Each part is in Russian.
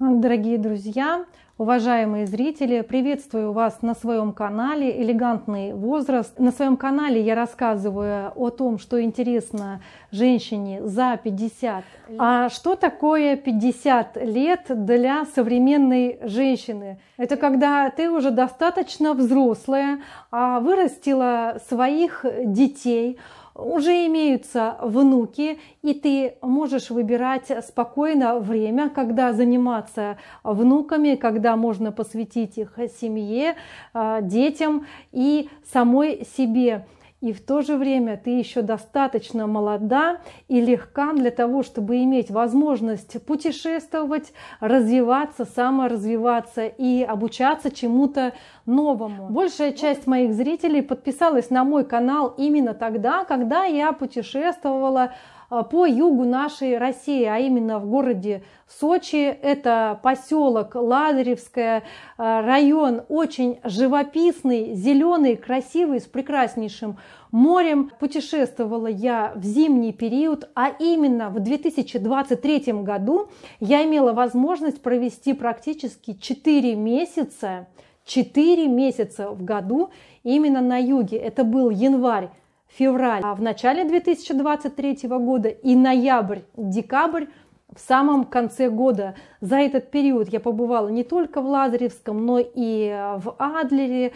Дорогие друзья, уважаемые зрители, приветствую вас на своем канале «Элегантный возраст». На своем канале я рассказываю о том, что интересно женщине за 50 лет. А что такое 50 лет для современной женщины? Это когда ты уже достаточно взрослая, а вырастила своих детей – уже имеются внуки, и ты можешь выбирать спокойно время, когда заниматься внуками, когда можно посвятить их семье, а, детям и самой себе и в то же время ты еще достаточно молода и легка для того, чтобы иметь возможность путешествовать, развиваться, саморазвиваться и обучаться чему-то новому. Большая часть моих зрителей подписалась на мой канал именно тогда, когда я путешествовала а, по югу нашей России, а именно в городе Сочи. Это поселок Лазаревское а, район очень живописный, зеленый, красивый, с прекраснейшим морем. Путешествовала я в зимний период, а именно в 2023 году я имела возможность провести практически 4 месяца 4 месяца в году именно на юге. Это был январь, февраль, а в начале 2023 года и ноябрь, декабрь в самом конце года. За этот период я побывала не только в Лазаревском, но и э, в Адлере, э,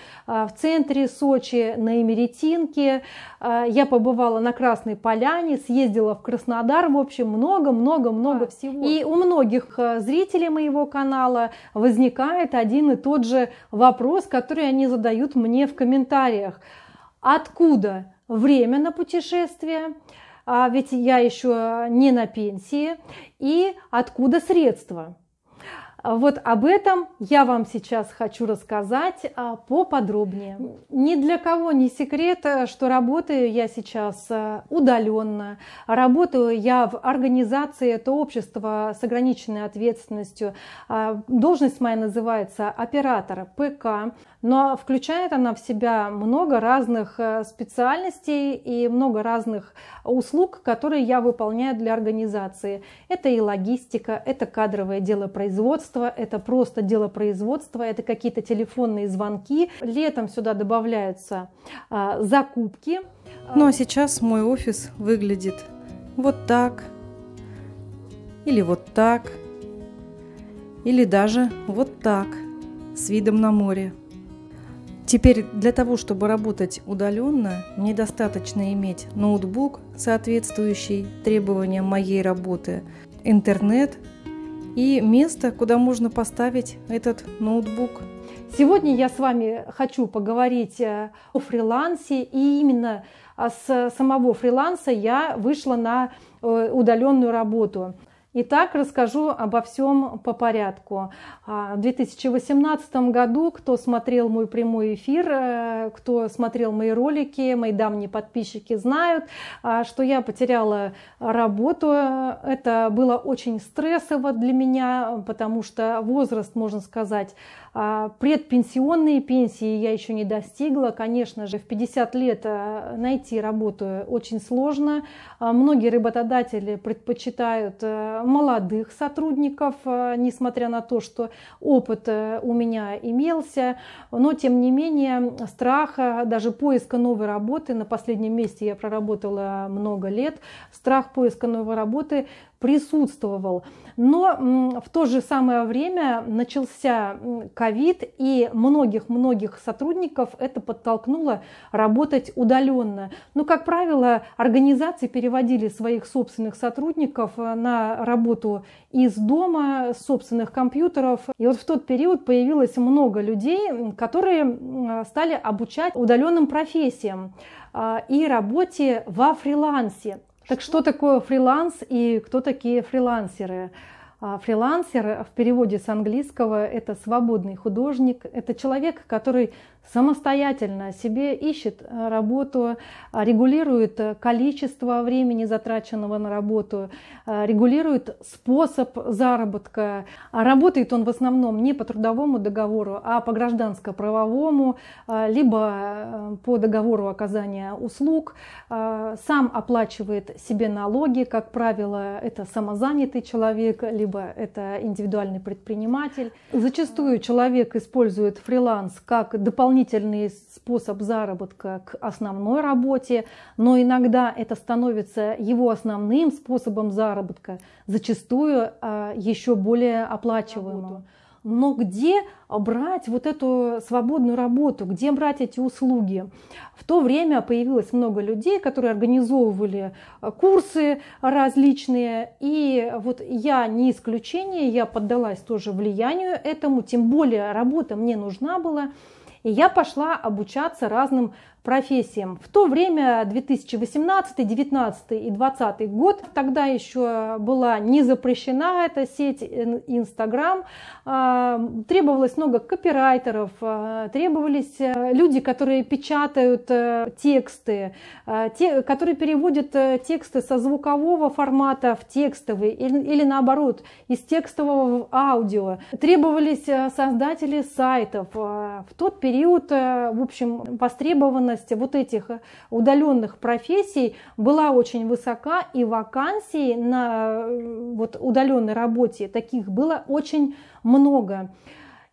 в центре Сочи, на Эмеретинке. Э, я побывала на Красной Поляне, съездила в Краснодар. В общем, много-много-много а, всего. И у многих зрителей моего канала возникает один и тот же вопрос, который они задают мне в комментариях откуда время на путешествие, а ведь я еще не на пенсии, и откуда средства. А, вот об этом я вам сейчас хочу рассказать а, поподробнее. Ни для кого не секрет, э, что работаю я сейчас э, удаленно. Работаю я в организации, это общество с ограниченной ответственностью. А, должность моя называется оператор ПК, но включает она в себя много разных э, специальностей и много разных услуг, которые я выполняю для организации. Это и логистика, это кадровое дело производства, производства, это просто дело производства, это какие-то телефонные звонки. Летом сюда добавляются а, закупки. А, ну а сейчас мой офис выглядит вот так, или вот так, или даже вот так, с видом на море. Теперь для того, чтобы работать удаленно, мне достаточно иметь ноутбук, соответствующий требованиям моей работы, интернет, и место, куда можно поставить этот ноутбук. Сегодня я с вами хочу поговорить э, о фрилансе, и именно э, с самого фриланса я вышла на э, удаленную работу. Итак, расскажу обо всем по порядку. А, в 2018 году, кто смотрел мой прямой эфир, э, кто смотрел мои ролики, мои давние подписчики знают, а, что я потеряла работу. Это было очень стрессово для меня, потому что возраст, можно сказать, а, предпенсионные пенсии я еще не достигла. Конечно же, в 50 лет а, найти работу очень сложно. А, многие работодатели предпочитают молодых сотрудников, несмотря на то, что опыт у меня имелся. Но, тем не менее, страх даже поиска новой работы, на последнем месте я проработала много лет, страх поиска новой работы присутствовал. Но в то же самое время начался ковид, и многих-многих сотрудников это подтолкнуло работать удаленно. Но, ну, как правило, организации переводили своих собственных сотрудников э, на работу из дома, с собственных компьютеров. И вот в тот период появилось много людей, которые стали обучать удаленным профессиям э, и работе во фрилансе. Так что, что такое фриланс и кто такие фрилансеры? А, фрилансер в переводе с английского – это свободный художник, это человек, который самостоятельно себе ищет э, работу, э, регулирует э, количество времени, затраченного на работу, регулирует способ заработка. А работает он в основном не по трудовому договору, а по гражданско-правовому, либо по договору оказания услуг. Сам оплачивает себе налоги, как правило, это самозанятый человек, либо это индивидуальный предприниматель. Зачастую человек использует фриланс как дополнительный дополнительный способ заработка к основной работе, но иногда это становится его основным способом заработка, зачастую а, еще более оплачиваемым. Но где брать вот эту свободную работу, где брать эти услуги? В то время появилось много людей, которые организовывали а, курсы различные. И вот я не исключение, я поддалась тоже влиянию этому, тем более работа мне нужна была. И я пошла обучаться разным профессиям. В то время 2018, 2019 и 2020 год, тогда еще была не запрещена эта сеть э, Инстаграм, а, требовалось много копирайтеров, а, требовались э, люди, которые печатают э, тексты, а, те, которые переводят тексты со звукового формата в текстовый или наоборот, из текстового в аудио. Требовались создатели сайтов. В тот период, в общем, востребованы востребованность вот этих э, удаленных профессий была очень высока, и вакансий на э, вот удаленной работе таких было очень много.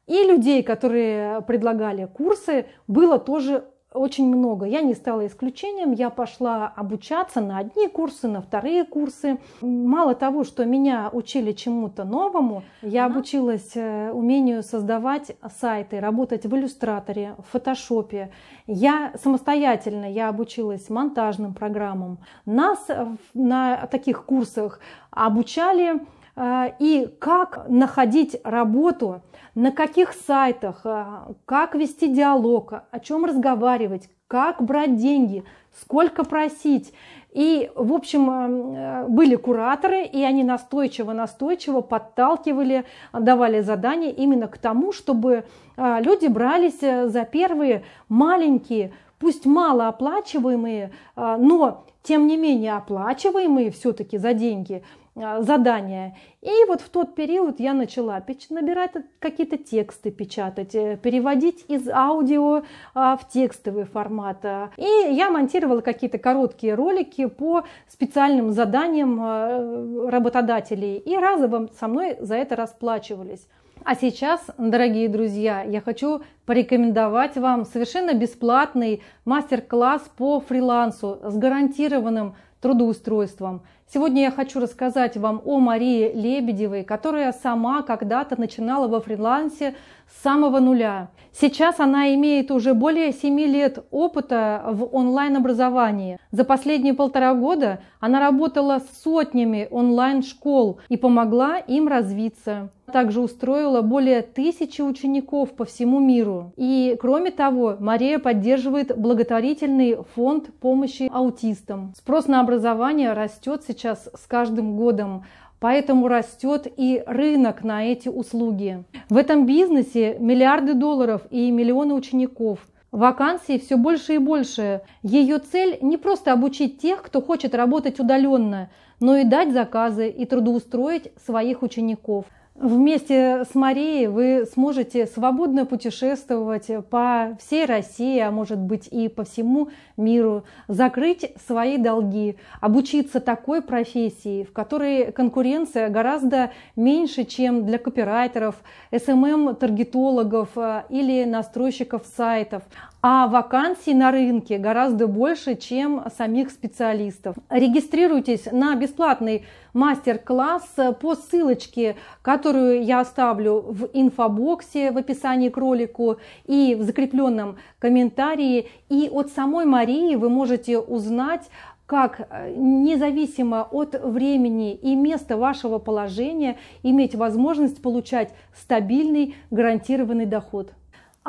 И людей, которые предлагали курсы, было тоже очень много. Я не стала исключением, я пошла обучаться на одни курсы, на вторые курсы. Мало того, что меня учили чему-то новому, я обучилась э, умению создавать сайты, работать в иллюстраторе, в фотошопе. Я самостоятельно я обучилась монтажным программам. Нас на таких курсах обучали а, и как находить работу, на каких сайтах, а, как вести диалог, о чем разговаривать, как брать деньги, сколько просить. И, в общем, а, были кураторы, и они настойчиво-настойчиво подталкивали, давали задания именно к тому, чтобы люди брались э, за первые маленькие, пусть малооплачиваемые, но тем не менее оплачиваемые все-таки за деньги а, задания. И вот в тот период я начала набирать какие-то тексты, печатать, э, переводить из аудио а, в текстовый формат. И я монтировала какие-то короткие ролики по специальным заданиям а, работодателей. И разово со мной за это расплачивались. А сейчас, дорогие друзья, я хочу порекомендовать вам совершенно бесплатный мастер-класс по фрилансу с гарантированным трудоустройством – Сегодня я хочу рассказать вам о Марии Лебедевой, которая сама когда-то начинала во фрилансе с самого нуля. Сейчас она имеет уже более 7 лет опыта в онлайн-образовании. За последние полтора года она работала с сотнями онлайн-школ и помогла им развиться. Также устроила более тысячи учеников по всему миру. И кроме того, Мария поддерживает благотворительный фонд помощи аутистам. Спрос на образование растет сейчас с каждым годом. Поэтому растет и рынок на эти услуги. В этом бизнесе миллиарды долларов и миллионы учеников. Вакансий все больше и больше. Ее цель не просто обучить тех, кто хочет работать удаленно, но и дать заказы и трудоустроить своих учеников. Вместе с Марией вы сможете свободно путешествовать по всей России, а может быть и по всему миру, закрыть свои долги, обучиться такой профессии, в которой конкуренция гораздо меньше, чем для копирайтеров, SMM-таргетологов эм эм э, или настройщиков сайтов а вакансий на рынке гораздо больше, чем самих специалистов. Регистрируйтесь на бесплатный мастер-класс по ссылочке, которую я оставлю в инфобоксе в описании к ролику и в закрепленном комментарии. И от самой Марии вы можете узнать, как э, независимо от времени и места вашего положения иметь возможность получать стабильный гарантированный доход.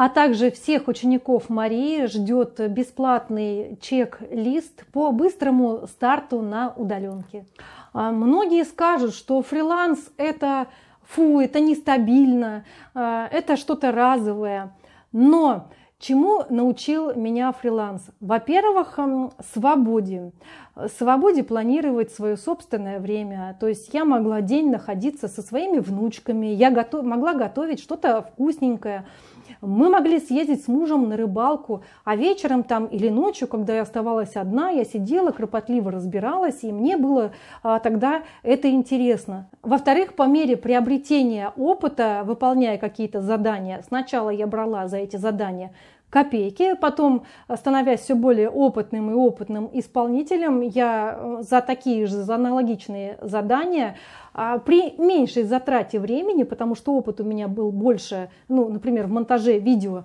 А также всех учеников Марии ждет бесплатный чек-лист по быстрому старту на удаленке. А, многие скажут, что фриланс это фу, это нестабильно, а, это что-то разовое. Но чему научил меня фриланс? Во-первых, эм, свободе свободе планировать свое собственное время. То есть я могла день находиться со своими внучками, я готов, могла готовить что-то вкусненькое. Мы могли съездить с мужем на рыбалку, а вечером там или ночью, когда я оставалась одна, я сидела, кропотливо разбиралась, и мне было а, тогда это интересно. Во-вторых, по мере приобретения опыта, выполняя какие-то задания, сначала я брала за эти задания копейки. Потом, э, становясь все более опытным и опытным исполнителем, я э, за такие же, за аналогичные задания а, при меньшей затрате времени, потому что опыт у меня был больше, ну, например, в монтаже видео,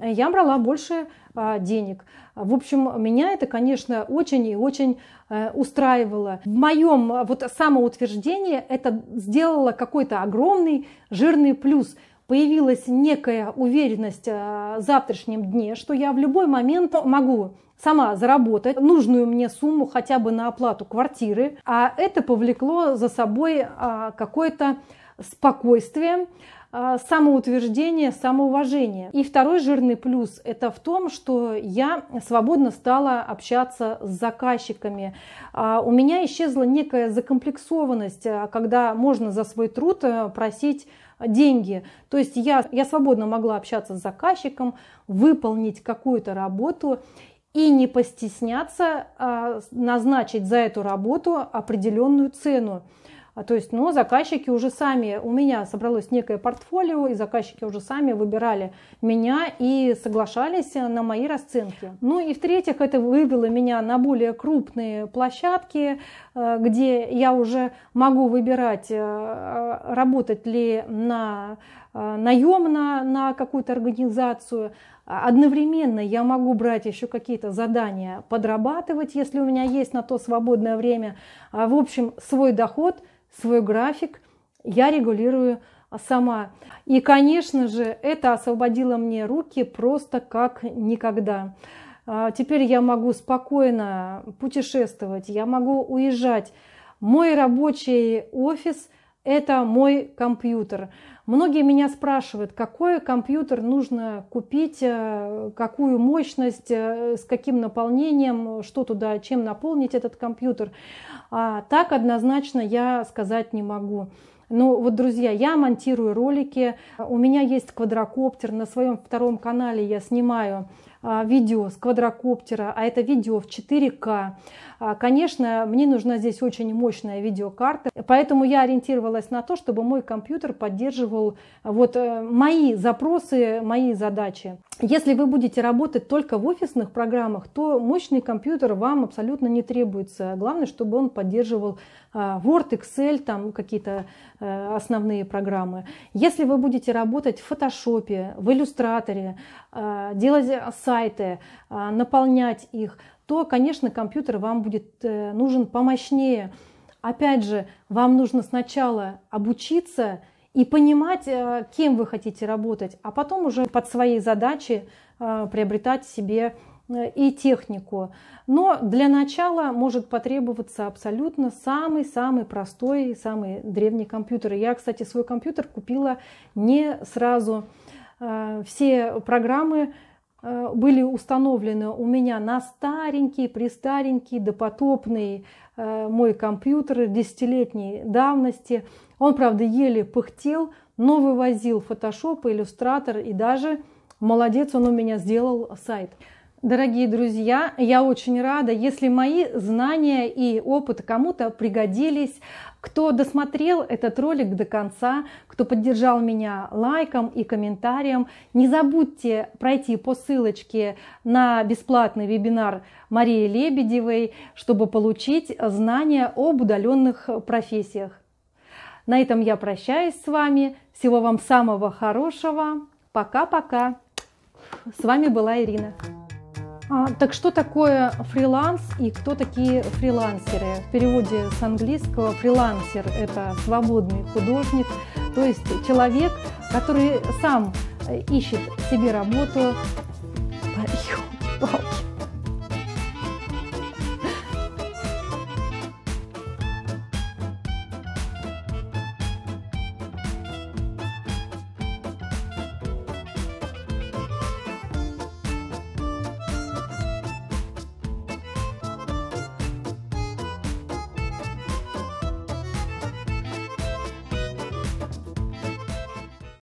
я брала больше а, денег. В общем, меня это, конечно, очень и очень э, устраивало. В моем вот самоутверждении это сделало какой-то огромный жирный плюс – появилась некая уверенность э, в завтрашнем дне, что я в любой момент могу сама заработать нужную мне сумму хотя бы на оплату квартиры, а это повлекло за собой э, какое-то спокойствие, э, самоутверждение, самоуважение. И второй жирный плюс – это в том, что я свободно стала общаться с заказчиками. У меня исчезла некая закомплексованность, когда можно за свой труд просить деньги. То есть я, я свободно могла общаться с заказчиком, выполнить какую-то работу и не постесняться а, назначить за эту работу определенную цену. А, то есть, но заказчики уже сами, у меня собралось некое портфолио, и заказчики уже сами выбирали меня и соглашались на мои расценки. Ну и в-третьих, это вывело меня на более крупные площадки, э, где я уже могу выбирать, э, работать ли на а, наем на, на какую-то организацию. А, одновременно я могу брать еще какие-то задания, подрабатывать, если у меня есть на то свободное время. А, в общем, свой доход, свой график я регулирую сама. И, конечно же, это освободило мне руки просто как никогда. Теперь я могу спокойно путешествовать, я могу уезжать. Мой рабочий офис – это мой компьютер – Многие меня спрашивают, какой компьютер нужно купить, э, какую мощность, э, с каким наполнением, что туда, чем наполнить этот компьютер. А так однозначно я сказать не могу. Ну вот, друзья, я монтирую ролики, у меня есть квадрокоптер, на своем втором канале я снимаю а, видео с квадрокоптера, а это видео в 4К. А, конечно, мне нужна здесь очень мощная видеокарта, поэтому я ориентировалась на то, чтобы мой компьютер поддерживал а, вот э, мои запросы, мои задачи. Если вы будете работать только в офисных программах, то мощный компьютер вам абсолютно не требуется. Главное, чтобы он поддерживал а, Word, Excel, там какие-то э, основные программы. Если вы будете работать в Photoshop, в иллюстраторе, делать сайты, наполнять их – то, конечно, компьютер вам будет э, нужен помощнее. Опять же, вам нужно сначала обучиться и понимать, э, кем вы хотите работать, а потом уже под свои задачи э, приобретать себе и технику. Но для начала может потребоваться абсолютно самый-самый простой и самый древний компьютер. Я, кстати, свой компьютер купила не сразу. Все программы Э, были установлены у меня на старенький, престаренький, допотопный э, мой компьютер десятилетней давности. Он, правда, еле пыхтел, но вывозил Photoshop, иллюстратор и даже, молодец, он у меня сделал сайт. Дорогие друзья, я очень рада, если мои знания и опыт кому-то пригодились. Кто досмотрел этот ролик до конца, кто поддержал меня лайком и комментарием, не забудьте пройти по ссылочке на бесплатный вебинар Марии Лебедевой, чтобы получить знания об удаленных профессиях. На этом я прощаюсь с вами. Всего вам самого хорошего. Пока-пока. С вами была Ирина. А, так что такое фриланс и кто такие фрилансеры? В переводе с английского фрилансер – это свободный художник, то есть человек, который сам э, ищет себе работу. Ёлки-палки.